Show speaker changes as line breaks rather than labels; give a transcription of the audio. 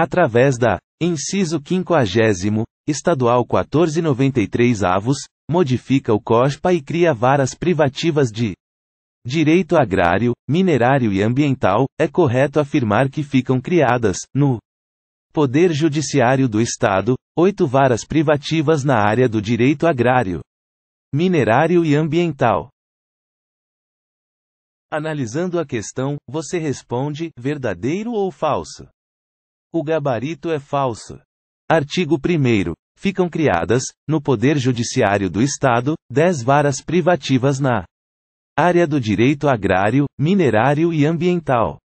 Através da, inciso 50, estadual 1493 avos, modifica o COSPA e cria varas privativas de direito agrário, minerário e ambiental, é correto afirmar que ficam criadas, no Poder Judiciário do Estado, oito varas privativas na área do direito agrário, minerário e ambiental. Analisando a questão, você responde verdadeiro ou falso? O gabarito é falso. Artigo 1. Ficam criadas, no Poder Judiciário do Estado, 10 varas privativas na área do direito agrário, minerário e ambiental.